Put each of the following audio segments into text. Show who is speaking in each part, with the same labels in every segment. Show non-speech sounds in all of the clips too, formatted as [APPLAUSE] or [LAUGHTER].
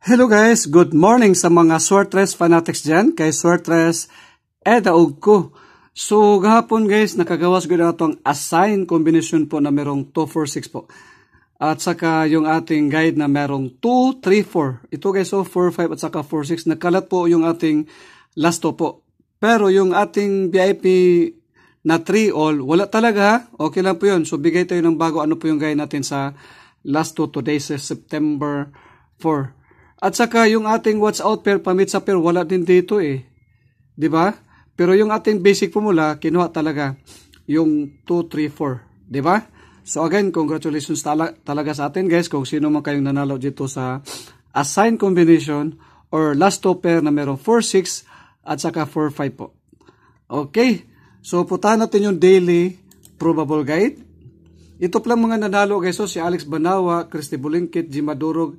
Speaker 1: Hello guys, good morning sa mga Swartres fanatics dyan, kay Swartres Edaog ko. So, gahapon guys, nakagawas ko na itong assign combination po na merong 246 po. At saka yung ating guide na merong 234. Ito guys, so 45 at saka 46. Nagkalat po yung ating last to po. Pero yung ating VIP na 3 all, wala talaga ha. Okay lang po yun. So, bigay tayo ng bago ano po yung guide natin sa last to today sa September 4. At saka yung ating watch out pair, permit sa pair, wala din dito eh. 'Di ba? Pero yung ating basic formula, kinuha talaga yung 2, 3, 4. ba? So again, congratulations tala talaga sa atin guys kung sino man kayong nanalo dito sa assigned combination or last two pair na merong 4, 6 at saka 4, 5 po. Okay, so putahan natin yung daily probable guide. Ito pala mga nanalo guys, so oh, si Alex Banawa, Cristy Bulingkit, Jim Madurog,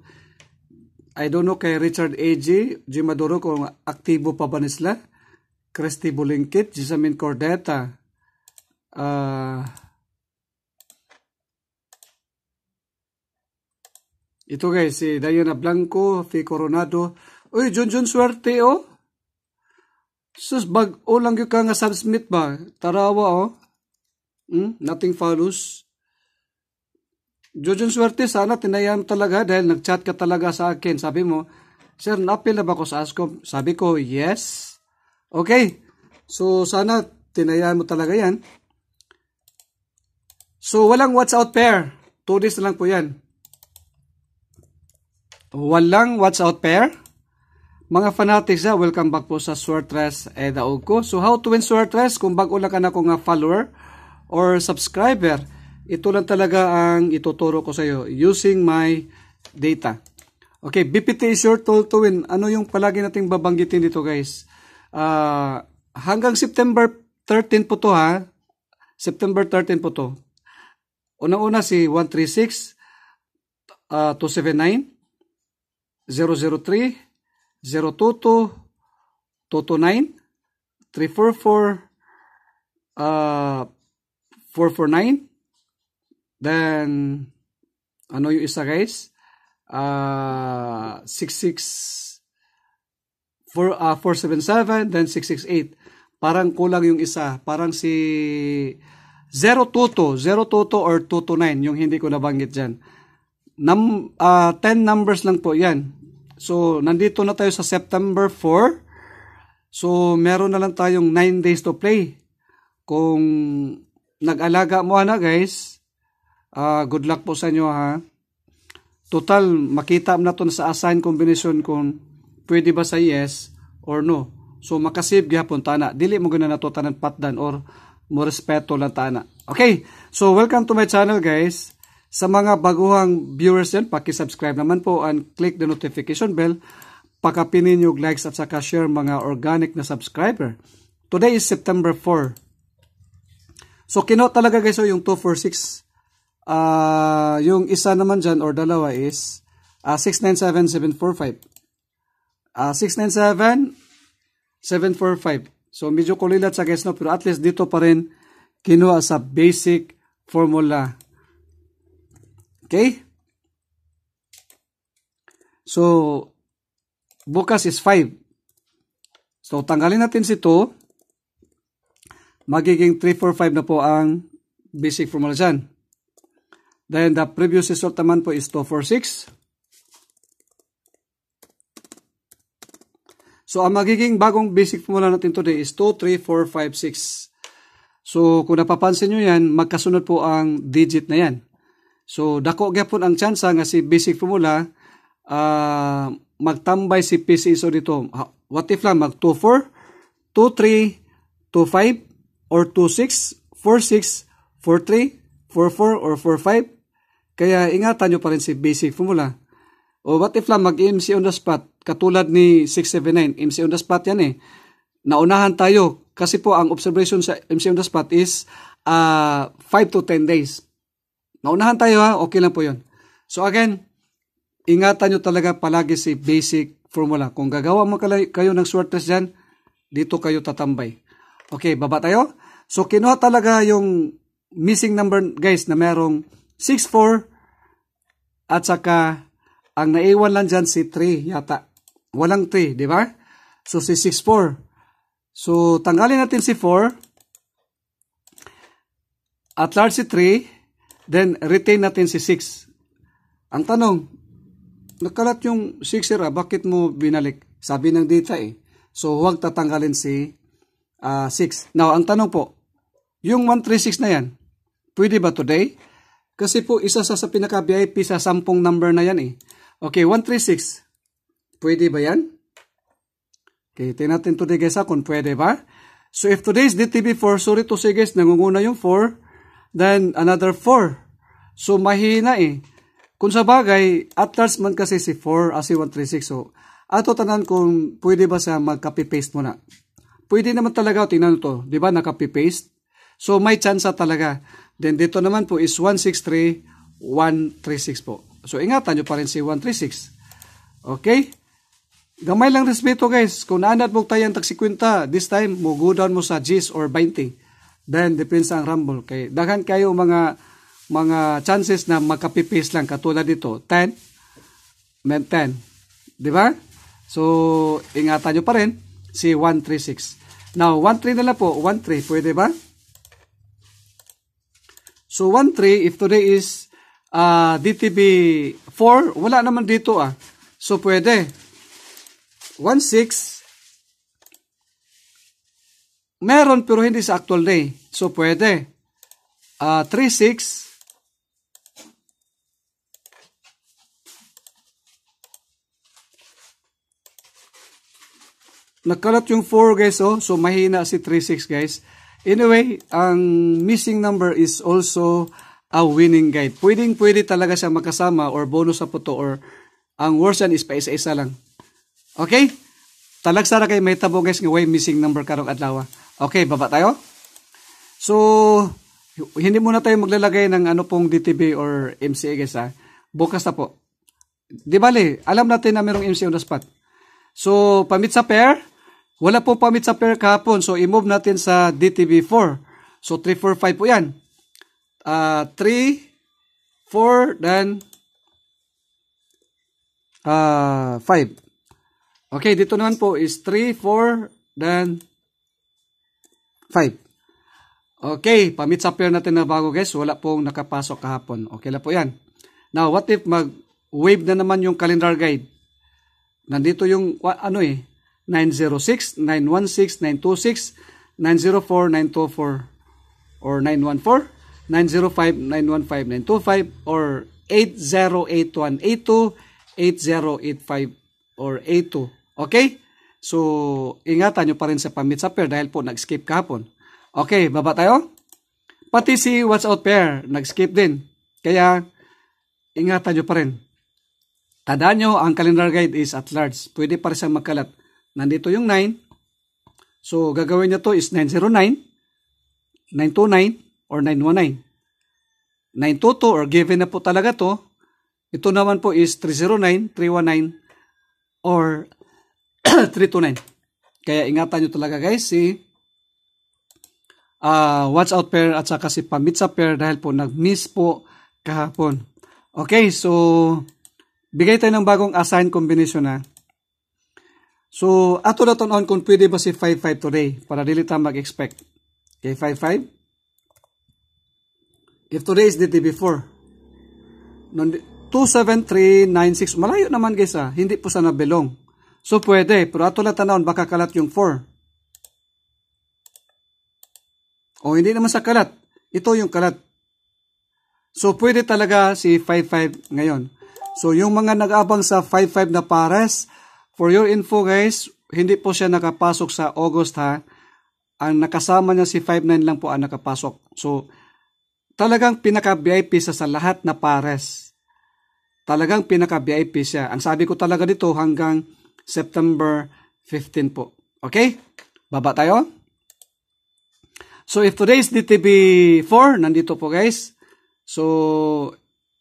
Speaker 1: I don't know kay Richard A.G. Jimadoro Maduro kung aktibo pa ba sila. Christy Bulingkit, Jisamin Cordeta. Uh, ito guys, si Diana Blanco, Fi Coronado. Uy, Jun Jun Swerte oh. Sus, bag, o oh, lang yung ka nga submit ba? Tarawa oh. Hmm? Nothing follows. Jojun swerte sana tinayan talaga dahil nagchat ka talaga sa akin. Sabi mo, Sir, napil na ba ko sa ASCOM? Sabi ko, yes. Okay. So, sana tinayan mo talaga yan. So, walang watch out pair. Two days lang po yan. Walang watch out pair. Mga fanatics ha, ah, welcome back po sa Sword Rest Edaog ko. So, how to win Sword Kung bago lang ka na ko nga ah, follower or subscriber, ito lang talaga ang ituturo ko sa iyo using my data. Okay, BPT is your tool to win. Ano yung palagi nating babanggitin dito guys? Uh, hanggang September 13 po to ha. September 13 po to. Una-una si 136, uh, 279, 003, 022, 229, 344, uh, 449, Then, ano yung isa guys? Uh, 66 4, uh, 477, then 668. Parang kulang yung isa. Parang si 022, 022 or 229, yung hindi ko nabanggit dyan. Num, uh, ah, 10 numbers lang po yan. So, nandito na tayo sa September 4. So, meron na lang tayong 9 days to play. Kung nag-alaga mo na ano, guys, Uh, good luck po sa inyo ha. Total, makita na to sa assign combination kung pwede ba sa yes or no. So makasave gihapon tana. Dili mo gana nato tanan patdan or mo respeto lang tana. Okay. So welcome to my channel guys. Sa mga baguhang viewers din, paki-subscribe naman po and click the notification bell. Pakapinin yung likes at saka share mga organic na subscriber. Today is September 4. So kino talaga guys so oh, yung 246 Uh, yung isa naman dyan or dalawa is uh, 697,745. Uh, 697-745 So medyo kulilat sa guys no, pero at least dito pa rin kinuha sa basic formula. Okay? So, bukas is 5. So, tanggalin natin si 2. Magiging 345 na po ang basic formula dyan. Then the previous result naman po is 246. So ang magiging bagong basic formula natin today is 23456. So kung napapansin nyo yan, magkasunod po ang digit na yan. So dako gyapon ang chance nga si basic formula uh, magtambay si PCSO dito. What if lang mag 24, 23, 25, or 26, 46, 43, 44, or 45. Kaya ingatan nyo pa rin si basic formula. O what if lang mag-MC on the spot, katulad ni 679, e MC on the spot yan eh. Naunahan tayo kasi po ang observation sa e MC on the spot is uh, ah, 5 to 10 days. Naunahan tayo ha, okay lang po yun. So again, ingatan nyo talaga palagi si basic formula. Kung gagawa mo kayo ng short test dyan, dito kayo tatambay. Okay, baba tayo. So kinuha talaga yung missing number guys na merong 64, at saka, ang naiwan lang dyan si 3 yata. Walang 3, di ba? So, si 6, 4. So, tanggalin natin si 4. At large si 3. Then, retain natin si 6. Ang tanong, nakalat yung 6 sira, ah, bakit mo binalik? Sabi ng data eh. So, huwag tatanggalin si uh, ah, 6. Now, ang tanong po, yung 136 na yan, pwede ba today? Kasi po, isa sa, sa pinaka-VIP sa sampung number na yan eh. Okay, 136. Pwede ba yan? Okay, tingnan natin today guys ha, kung pwede ba. So if today's DTV 4 sorry to say guys, nangunguna yung 4, then another 4. So mahina eh. Kung sa bagay, at last man kasi si 4 as ah, si 136. So ato tanan kung pwede ba sa mag-copy-paste muna. Pwede naman talaga, tingnan to, di ba, na-copy-paste. So may chance talaga. Then dito naman po is 163, 136 po. So ingatan nyo pa rin si 136. Okay? Gamay lang respeto guys. Kung naanat mo tayo ang tagsikwinta, this time mo go down mo sa Gs or 20. Then depends ang rumble. Kay, dagan kayo mga mga chances na makapipis lang katulad dito. 10, men 10. Di ba? So, ingatan nyo pa rin si 136. Now, 13 na lang po. 13, pwede ba? So 1-3, if today is uh, DTB 4, wala naman dito ah. So pwede. 1-6, meron pero hindi sa actual day. So pwede. Uh, 3-6, Nagkalat yung 4 guys oh. So mahina si 36 guys. Anyway, ang missing number is also a winning guide. Pwedeng pwede talaga siya makasama or bonus sa puto or ang worst yan is pa isa-isa lang. Okay? Talagsara kay may tabo guys nga way missing number karong adlaw. Ah. Okay, baba tayo. So, hindi muna tayo maglalagay ng ano pong DTB or MCA guys ha. Ah. Bukas na po. Di bale, alam natin na merong MCA on the spot. So, pamit sa pair, wala po pamit sa pair kahapon. So, i-move natin sa DTB4. So, 3, 4, 5 po yan. Uh, 3, 4, then uh, ah, 5. Okay, dito naman po is 3, 4, then 5. Okay, pamit sa pair natin na bago guys. Wala pong nakapasok kahapon. Okay na po yan. Now, what if mag-wave na naman yung calendar guide? Nandito yung ano eh, 906, 916, 926, 904, 924, or 914, 905, 915, 925, or 808182, 8085, or 82. Okay? So, ingatan nyo pa rin sa pamit sa pair dahil po nag-skip kahapon. Okay, baba tayo. Pati si what's out pair, nag-skip din. Kaya, ingatan nyo pa rin. Tandaan nyo, ang calendar guide is at large. Pwede pa rin siyang magkalat. Nandito yung 9. So, gagawin niya to is 909, 929, or 919. 922 or given na po talaga to. Ito naman po is 309, 319, or 329. [CLEARS THROAT] Kaya ingatan nyo talaga guys si uh, watch out pair at saka si pamitsa pair dahil po nag-miss po kahapon. Okay, so bigay tayo ng bagong assign combination na. So, ato na on kung pwede ba si 5-5 today para dili ta mag-expect. Okay, 5-5. If today is the day before, 27396, malayo naman guys ah, hindi po sana belong. So, pwede, pero ato na tanawon, baka kalat yung 4. O, hindi naman sa kalat. Ito yung kalat. So, pwede talaga si 5-5 ngayon. So, yung mga nag-abang sa 5-5 na pares, For your info guys, hindi po siya nakapasok sa August ha. Ang nakasama niya si 59 lang po ang nakapasok. So, talagang pinaka-VIP siya sa lahat na pares. Talagang pinaka-VIP siya. Ang sabi ko talaga dito hanggang September 15 po. Okay? Baba tayo. So, if today's DTB4, nandito po guys. So,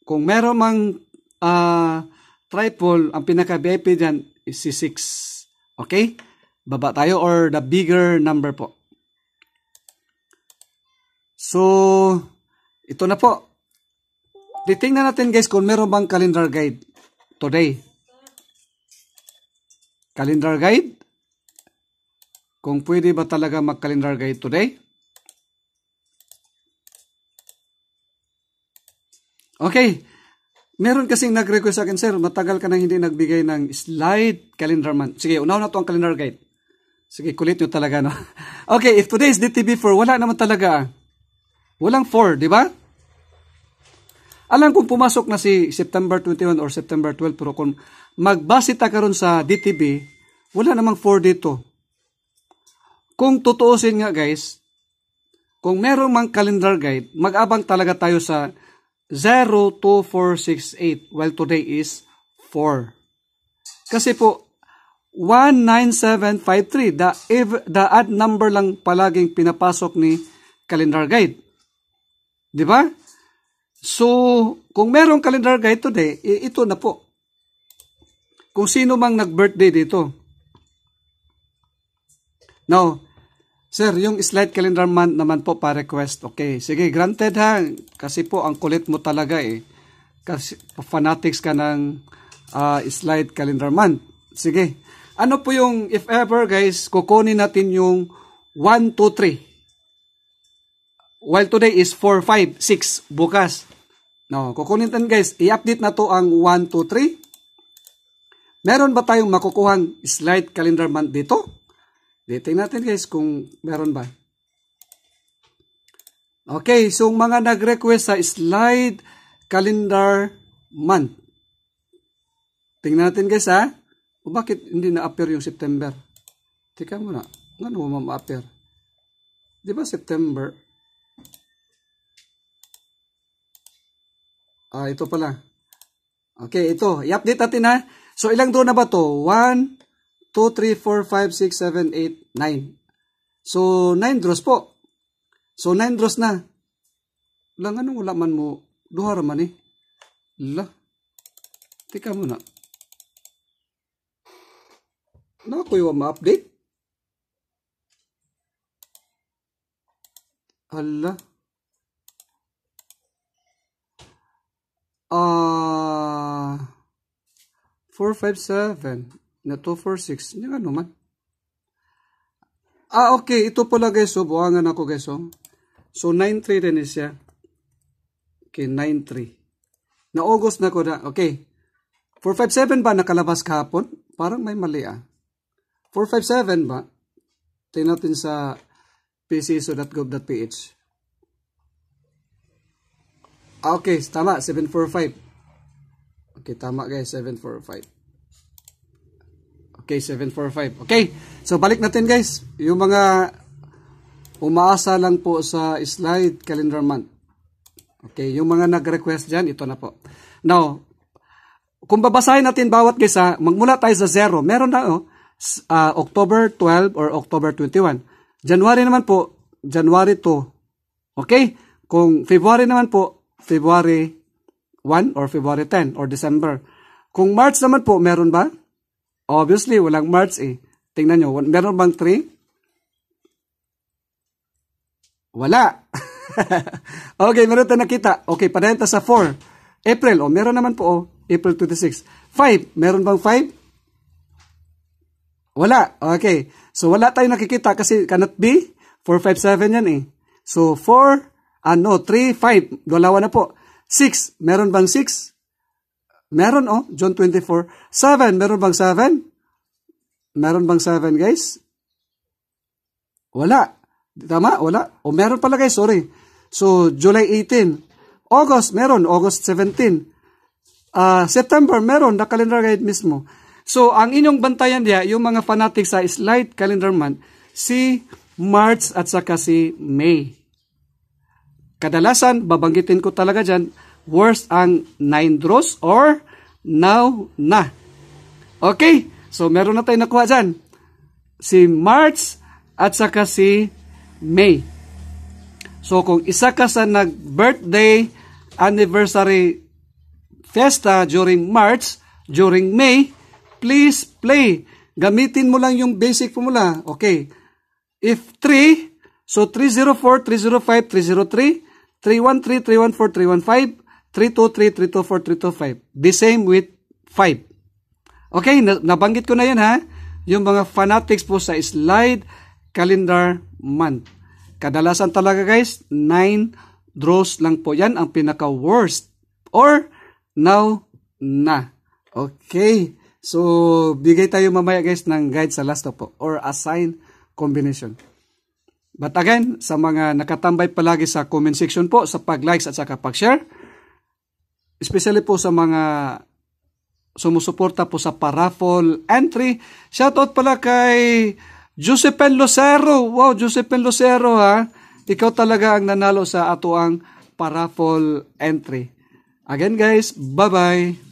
Speaker 1: kung meron mang uh, ah, triple, ang pinaka-VIP dyan, is si 6. Okay? Baba tayo or the bigger number po. So, ito na po. Titingnan natin guys kung meron bang calendar guide today. Calendar guide. Kung pwede ba talaga mag-calendar guide today. Okay. Meron kasing nag-request sa akin, sir, matagal ka nang hindi nagbigay ng slide calendar month. Sige, unaw na to ang calendar guide. Sige, kulit nyo talaga, no? [LAUGHS] okay, if today is DTB4, wala naman talaga. Walang 4, di ba? Alam kung pumasok na si September 21 or September 12, pero kung magbase ta karon sa DTB, wala namang 4 dito. Kung tutuusin nga guys, kung merong mang calendar guide, mag-abang talaga tayo sa 02468 while today is 4. Kasi po 19753 the ev- the odd number lang palaging pinapasok ni calendar guide. 'Di ba? So, kung merong calendar guide today, ito na po. Kung sino mang nag-birthday dito. Now, Sir, yung slide calendar month naman po pa request. Okay, sige, granted ha. Kasi po ang kulit mo talaga eh. Kasi fanatics ka ng uh, slide calendar month. Sige. Ano po yung if ever guys, kukunin natin yung 1 2 3. While today is 4 5 6 bukas. No, kukunin natin guys, i-update na to ang 1 2 3. Meron ba tayong makukuhang slide calendar month dito? Tingnan natin guys kung meron ba. Okay, so mga nag-request sa slide calendar month. Tingnan natin guys ha. O bakit hindi na-appear yung September? Teka muna. Ano mo ma-appear? Di ba September? Ah, ito pala. Okay, ito. I-update natin ha. So, ilang doon na ba to? 1, 2, 9. So, 9 draws po. So, 9 draws na. Lang, anong wala man mo? Duha raman eh. La. Teka muna. Naku, yung ma-update. Hala. Ah... Uh, 4, 5, 7 na 246. Hindi ano man. Ah, okay. Ito pala guys. So, oh. buwangan ako guys. Oh. So, 9-3 rin siya. Okay, 9-3. Na-August na ko na. Okay. 457 ba nakalabas kahapon? Parang may mali ah. 457 ba? Tingnan natin sa pcso.gov.ph. Ah, okay, tama, 745. Okay, tama guys, 745. K745. Okay, so balik natin guys, yung mga umaasa lang po sa slide calendar month. Okay, yung mga nag-request dyan, ito na po. Now, kung babasahin natin bawat isa, magmula tayo sa zero, meron na oh, uh, October 12 or October 21. January naman po, January 2. Okay? Kung February naman po, February 1 or February 10 or December. Kung March naman po, meron ba? Obviously, walang March eh. Tingnan nyo, meron bang 3? Wala. [LAUGHS] okay, meron tayo nakita. Okay, parenta sa 4. April, oh, meron naman po, oh. April 26. 5, meron bang 5? Wala. Okay. So, wala tayong nakikita kasi cannot be. 4, 5, 7 yan eh. So, 4, ano, uh, 3, 5. Dalawa na po. 6, meron bang 6? Meron oh, John 24, 7. Meron bang 7? Meron bang 7 guys? Wala. Tama? Wala. O oh, meron pala guys, sorry. So, July 18. August, meron. August 17. Uh, ah, September, meron. Na calendar guide mismo. So, ang inyong bantayan diya, yung mga fanatic sa slide calendar month, si March at saka si May. Kadalasan, babanggitin ko talaga dyan, worse ang nindros or now na. Okay, so meron na tayong nakuha dyan. Si March at saka si May. So kung isa ka sa nag-birthday, anniversary, festa during March, during May, please play. Gamitin mo lang yung basic formula. Okay. If 3, so 304, 305, 303, 313, 314, 315, 323, 324, 325. The same with 5. Okay, nabanggit ko na yan ha. Yung mga fanatics po sa slide calendar month. Kadalasan talaga guys, 9 draws lang po yan ang pinaka-worst. Or now na. Okay. So, bigay tayo mamaya guys ng guide sa last po or assign combination. But again, sa mga nakatambay palagi sa comment section po, sa pag-likes at saka pag-share, especially po sa mga sumusuporta po sa paraffle entry. Shoutout pala kay Josephine Lucero. Wow, Josephine Lucero ha. Ikaw talaga ang nanalo sa ato ang entry. Again guys, bye-bye.